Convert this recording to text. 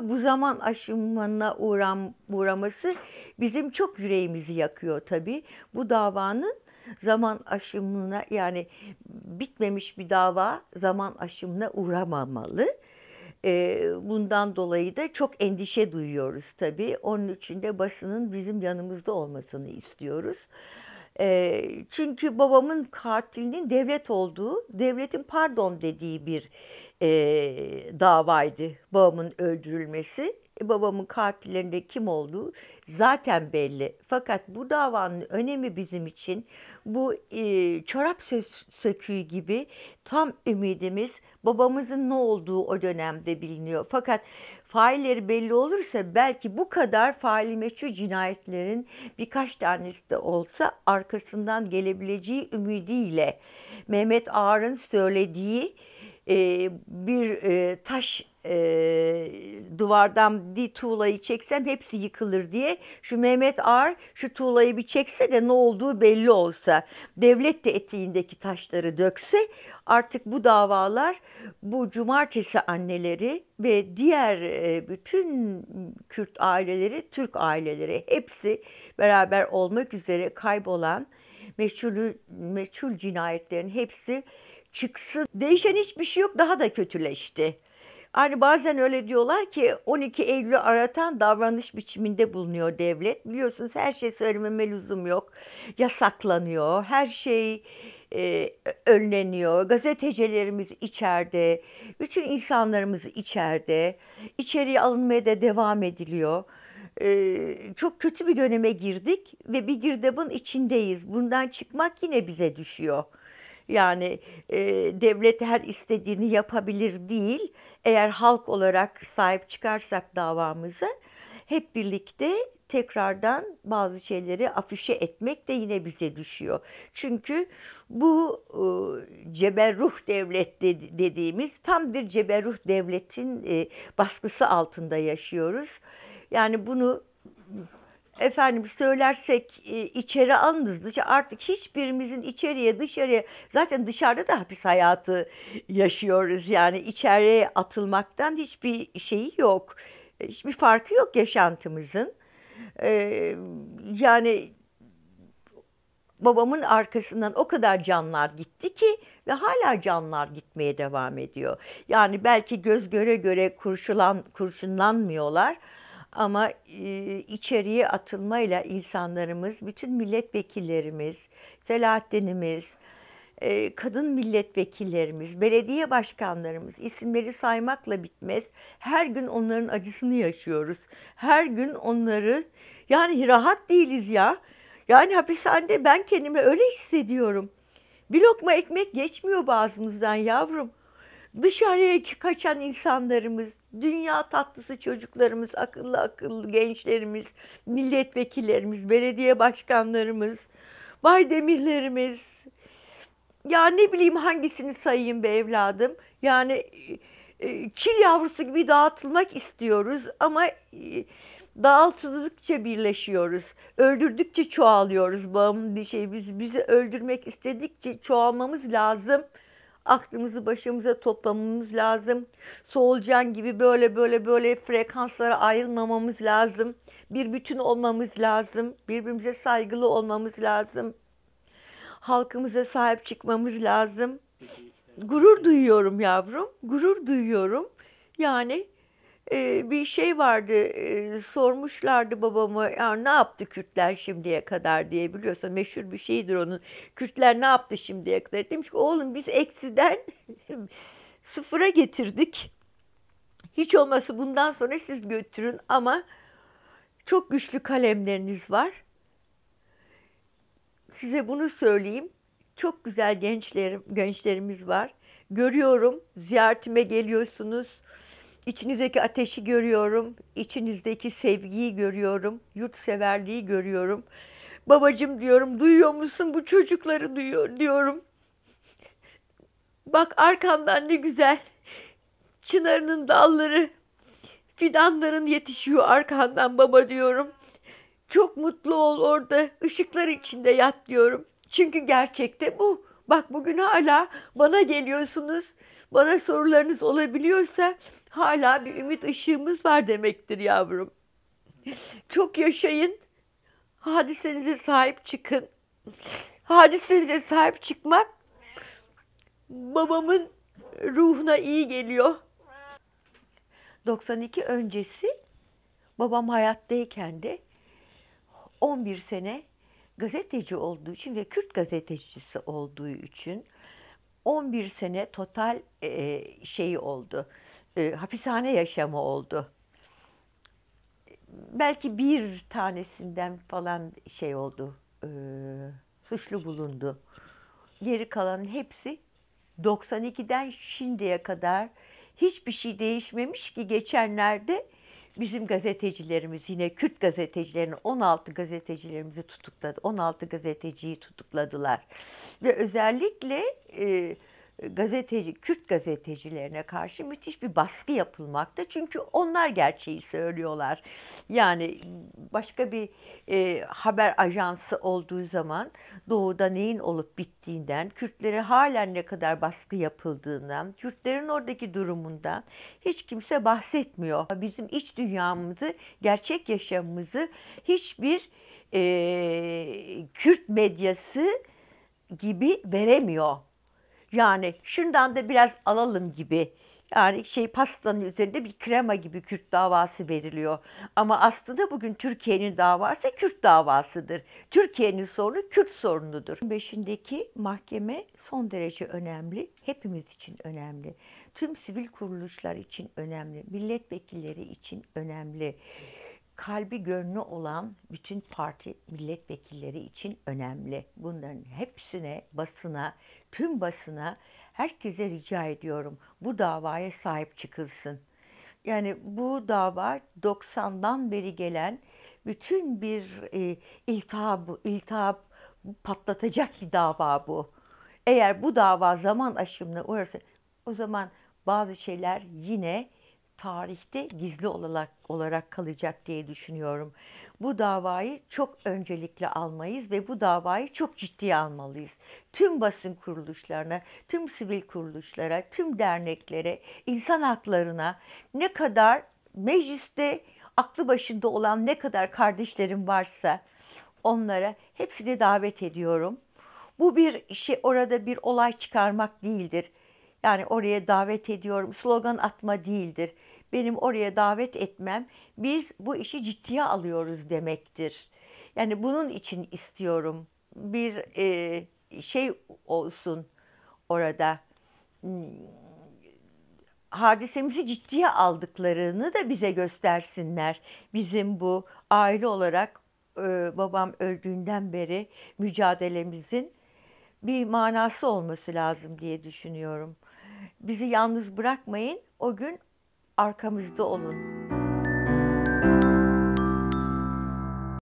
oluyor. Bu zaman aşımına uğram, uğraması bizim çok yüreğimizi yakıyor tabii. Bu davanın zaman aşımına yani bitmemiş bir dava zaman aşımına uğramamalı. Ee, bundan dolayı da çok endişe duyuyoruz tabii. Onun için de basının bizim yanımızda olmasını istiyoruz. Ee, çünkü babamın katilinin devlet olduğu, devletin pardon dediği bir e, davaydı babamın öldürülmesi. E, babamın katillerinde kim olduğu zaten belli. Fakat bu davanın önemi bizim için bu e, çorap söz, söküğü gibi tam ümidimiz babamızın ne olduğu o dönemde biliniyor. Fakat failleri belli olursa belki bu kadar faili meçhul cinayetlerin birkaç tanesi de olsa arkasından gelebileceği ümidiyle Mehmet Ağar'ın söylediği e, bir e, taş e, duvardan bir tuğlayı çeksem hepsi yıkılır diye şu Mehmet Ağar şu tuğlayı bir çekse de ne olduğu belli olsa devlet de eteğindeki taşları dökse artık bu davalar bu cumartesi anneleri ve diğer e, bütün Kürt aileleri Türk aileleri hepsi beraber olmak üzere kaybolan meçhul, meçhul cinayetlerin hepsi çıksın. Değişen hiçbir şey yok daha da kötüleşti. Hani bazen öyle diyorlar ki 12 Eylül'ü aratan davranış biçiminde bulunuyor devlet. Biliyorsunuz her şey söylememe lüzum yok. Yasaklanıyor. Her şey e, önleniyor. Gazetecilerimiz içeride. Bütün insanlarımız içeride. İçeriye alınmaya da devam ediliyor. Ee, çok kötü bir döneme girdik ve bir girdabın içindeyiz. Bundan çıkmak yine bize düşüyor. Yani e, devlet her istediğini yapabilir değil. Eğer halk olarak sahip çıkarsak davamızı hep birlikte tekrardan bazı şeyleri afişe etmek de yine bize düşüyor. Çünkü bu e, ceberruh devlet de, dediğimiz tam bir ceberruh devletin e, baskısı altında yaşıyoruz. Yani bunu efendim söylersek e, içeri alınız dışarı artık hiçbirimizin içeriye dışarıya zaten dışarıda da hapis hayatı yaşıyoruz yani içeriye atılmaktan hiçbir şeyi yok hiçbir farkı yok yaşantımızın e, yani babamın arkasından o kadar canlar gitti ki ve hala canlar gitmeye devam ediyor. Yani belki göz göre göre kurşulan kurşunlanmıyorlar ama içeriye atılmayla insanlarımız, bütün milletvekillerimiz, Selahattin'imiz, kadın milletvekillerimiz, belediye başkanlarımız isimleri saymakla bitmez. Her gün onların acısını yaşıyoruz. Her gün onları yani rahat değiliz ya. Yani hapishanede ben kendimi öyle hissediyorum. Bir lokma ekmek geçmiyor bazımızdan yavrum. Dışarıya kaçan insanlarımız, Dünya tatlısı çocuklarımız, akıllı akıllı gençlerimiz, milletvekillerimiz, belediye başkanlarımız, bay demirlerimiz. Ya ne bileyim hangisini sayayım be evladım. Yani e, çil yavrusu gibi dağıtılmak istiyoruz ama e, dağıtıldıkça birleşiyoruz. Öldürdükçe çoğalıyoruz bağımlı bir şey. Biz, bizi öldürmek istedikçe çoğalmamız lazım.'' aklımızı başımıza toplamamız lazım. solucan gibi böyle böyle böyle frekanslara ayrılmamamız lazım. Bir bütün olmamız lazım. Birbirimize saygılı olmamız lazım. Halkımıza sahip çıkmamız lazım. Gurur duyuyorum yavrum. Gurur duyuyorum. Yani e, bir şey vardı e, sormuşlardı babama ya ne yaptı Kürtler şimdiye kadar diye biliyorsa meşhur bir şeydir onun. Kürtler ne yaptı şimdiye kadar demiş ki oğlum biz eksiden sıfıra getirdik. Hiç olması bundan sonra siz götürün ama çok güçlü kalemleriniz var. Size bunu söyleyeyim. Çok güzel gençlerim, gençlerimiz var. Görüyorum ziyaretime geliyorsunuz İçinizdeki ateşi görüyorum, içinizdeki sevgiyi görüyorum, yurtseverliği görüyorum. Babacım diyorum, duyuyor musun bu çocukları duyuyor diyorum. Bak arkamdan ne güzel. Çınarının dalları, fidanların yetişiyor arkandan baba diyorum. Çok mutlu ol orada, ışıklar içinde yat diyorum. Çünkü gerçekte bu. Bak bugün hala bana geliyorsunuz. Bana sorularınız olabiliyorsa hala bir ümit ışığımız var demektir yavrum. Çok yaşayın. Hadisenize sahip çıkın. Hadisenize sahip çıkmak babamın ruhuna iyi geliyor. 92 öncesi babam hayattayken de 11 sene gazeteci olduğu için ve Kürt gazetecisi olduğu için 11 sene total e, şeyi oldu. E, hapishane yaşamı oldu. Belki bir tanesinden falan şey oldu. E, suçlu bulundu. Geri kalanın hepsi 92'den şimdiye kadar hiçbir şey değişmemiş ki geçenlerde Bizim gazetecilerimiz yine Kürt gazetecilerini 16 gazetecilerimizi tutukladı. 16 gazeteciyi tutukladılar. Ve özellikle e, gazeteci, Kürt gazetecilerine karşı müthiş bir baskı yapılmakta. Çünkü onlar gerçeği söylüyorlar. Yani başka bir e, haber ajansı olduğu zaman doğuda neyin olup bittiğinden, Kürtlere halen ne kadar baskı yapıldığından, Kürtlerin oradaki durumundan hiç kimse bahsetmiyor. Bizim iç dünyamızı, gerçek yaşamımızı hiçbir e, Kürt medyası gibi veremiyor. Yani şundan da biraz alalım gibi. Yani şey pastanın üzerinde bir krema gibi Kürt davası veriliyor. Ama aslında bugün Türkiye'nin davası Kürt davasıdır. Türkiye'nin sorunu Kürt sorunudur. 5'indeki mahkeme son derece önemli. Hepimiz için önemli. Tüm sivil kuruluşlar için önemli. Milletvekilleri için önemli kalbi gönlü olan bütün parti milletvekilleri için önemli. Bunların hepsine, basına, tüm basına herkese rica ediyorum bu davaya sahip çıkılsın. Yani bu dava 90'dan beri gelen bütün bir e, iltihap, iltihap patlatacak bir dava bu. Eğer bu dava zaman aşımına uğrarsa o zaman bazı şeyler yine tarihte gizli olarak, olarak kalacak diye düşünüyorum. Bu davayı çok öncelikle almayız ve bu davayı çok ciddiye almalıyız. Tüm basın kuruluşlarına, tüm sivil kuruluşlara, tüm derneklere, insan haklarına ne kadar mecliste aklı başında olan ne kadar kardeşlerim varsa onlara hepsini davet ediyorum. Bu bir şey orada bir olay çıkarmak değildir. Yani oraya davet ediyorum. Slogan atma değildir. Benim oraya davet etmem biz bu işi ciddiye alıyoruz demektir. Yani bunun için istiyorum. Bir e, şey olsun orada. Hadisemizi ciddiye aldıklarını da bize göstersinler. Bizim bu aile olarak e, babam öldüğünden beri mücadelemizin bir manası olması lazım diye düşünüyorum. Bizi yalnız bırakmayın. O gün arkamızda olun.